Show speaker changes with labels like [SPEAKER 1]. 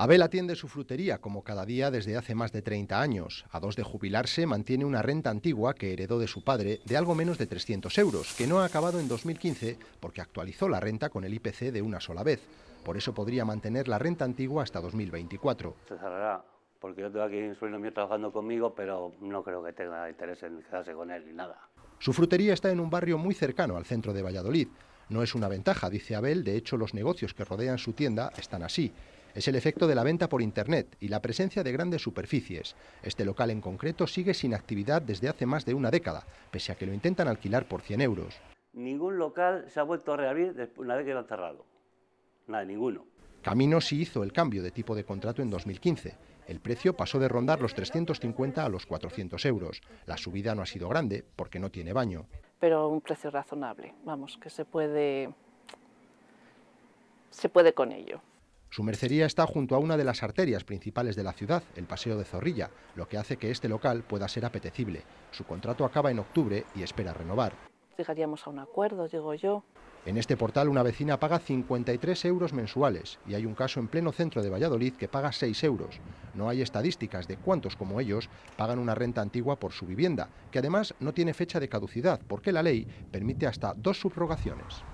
[SPEAKER 1] Abel atiende su frutería como cada día desde hace más de 30 años. A dos de jubilarse mantiene una renta antigua que heredó de su padre de algo menos de 300 euros, que no ha acabado en 2015 porque actualizó la renta con el IPC de una sola vez. Por eso podría mantener la renta antigua hasta 2024.
[SPEAKER 2] Se cerrará, porque yo tengo aquí un sueldo mío trabajando conmigo, pero no creo que tenga interés en quedarse con él ni nada.
[SPEAKER 1] Su frutería está en un barrio muy cercano al centro de Valladolid. No es una ventaja, dice Abel, de hecho los negocios que rodean su tienda están así es el efecto de la venta por Internet y la presencia de grandes superficies. Este local en concreto sigue sin actividad desde hace más de una década, pese a que lo intentan alquilar por 100 euros.
[SPEAKER 2] Ningún local se ha vuelto a reabrir una vez que lo han cerrado. Nada, ninguno.
[SPEAKER 1] Camino sí hizo el cambio de tipo de contrato en 2015. El precio pasó de rondar los 350 a los 400 euros. La subida no ha sido grande porque no tiene baño.
[SPEAKER 3] Pero un precio razonable, vamos, que se puede, se puede con ello.
[SPEAKER 1] Su mercería está junto a una de las arterias principales de la ciudad, el Paseo de Zorrilla, lo que hace que este local pueda ser apetecible. Su contrato acaba en octubre y espera renovar.
[SPEAKER 3] Llegaríamos a un acuerdo, digo yo.
[SPEAKER 1] En este portal una vecina paga 53 euros mensuales y hay un caso en pleno centro de Valladolid que paga 6 euros. No hay estadísticas de cuántos como ellos pagan una renta antigua por su vivienda, que además no tiene fecha de caducidad porque la ley permite hasta dos subrogaciones.